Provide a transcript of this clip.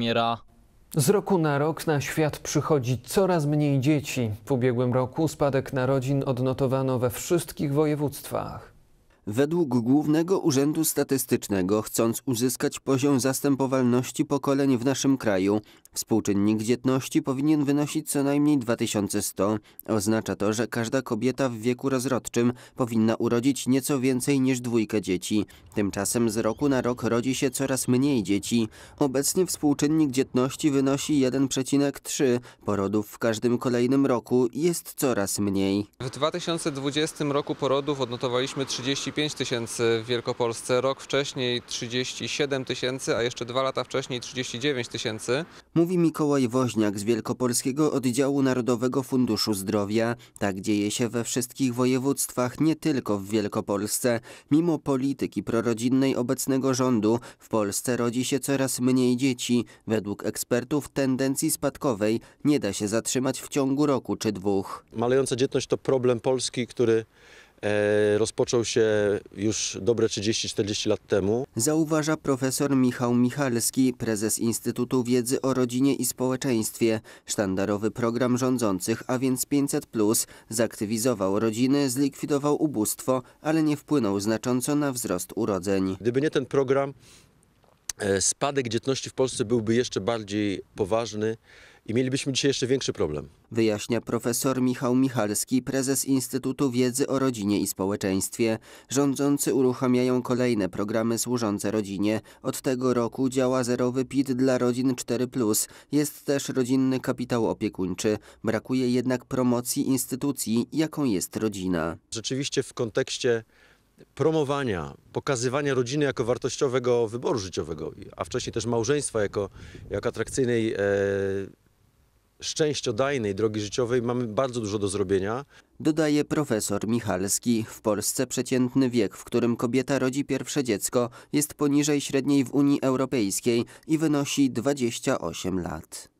premiera. Z roku na rok na świat przychodzi coraz mniej dzieci. W ubiegłym roku spadek narodzin odnotowano we wszystkich województwach. Według Głównego Urzędu Statystycznego, chcąc uzyskać poziom zastępowalności pokoleń w naszym kraju, współczynnik dzietności powinien wynosić co najmniej 2100. Oznacza to, że każda kobieta w wieku rozrodczym powinna urodzić nieco więcej niż dwójkę dzieci. Tymczasem z roku na rok rodzi się coraz mniej dzieci. Obecnie współczynnik dzietności wynosi 1,3. Porodów w każdym kolejnym roku jest coraz mniej. W 2020 roku porodów odnotowaliśmy 30 35 tysięcy w Wielkopolsce, rok wcześniej 37 tysięcy, a jeszcze dwa lata wcześniej 39 tysięcy. Mówi Mikołaj Woźniak z Wielkopolskiego Oddziału Narodowego Funduszu Zdrowia. Tak dzieje się we wszystkich województwach, nie tylko w Wielkopolsce. Mimo polityki prorodzinnej obecnego rządu w Polsce rodzi się coraz mniej dzieci. Według ekspertów tendencji spadkowej nie da się zatrzymać w ciągu roku czy dwóch. Malejąca dzietność to problem Polski, który E, rozpoczął się już dobre 30-40 lat temu. Zauważa profesor Michał Michalski, prezes Instytutu Wiedzy o Rodzinie i Społeczeństwie. Sztandarowy program rządzących, a więc 500, zaktywizował rodziny, zlikwidował ubóstwo, ale nie wpłynął znacząco na wzrost urodzeń. Gdyby nie ten program, e, spadek dzietności w Polsce byłby jeszcze bardziej poważny i mielibyśmy dzisiaj jeszcze większy problem. Wyjaśnia profesor Michał Michalski, prezes Instytutu Wiedzy o Rodzinie i Społeczeństwie. Rządzący uruchamiają kolejne programy służące rodzinie. Od tego roku działa zerowy PIT dla rodzin 4+. Jest też rodzinny kapitał opiekuńczy. Brakuje jednak promocji instytucji, jaką jest rodzina. Rzeczywiście w kontekście promowania, pokazywania rodziny jako wartościowego wyboru życiowego, a wcześniej też małżeństwa jako, jako atrakcyjnej e, szczęściodajnej drogi życiowej mamy bardzo dużo do zrobienia. Dodaje profesor Michalski. W Polsce przeciętny wiek, w którym kobieta rodzi pierwsze dziecko, jest poniżej średniej w Unii Europejskiej i wynosi 28 lat.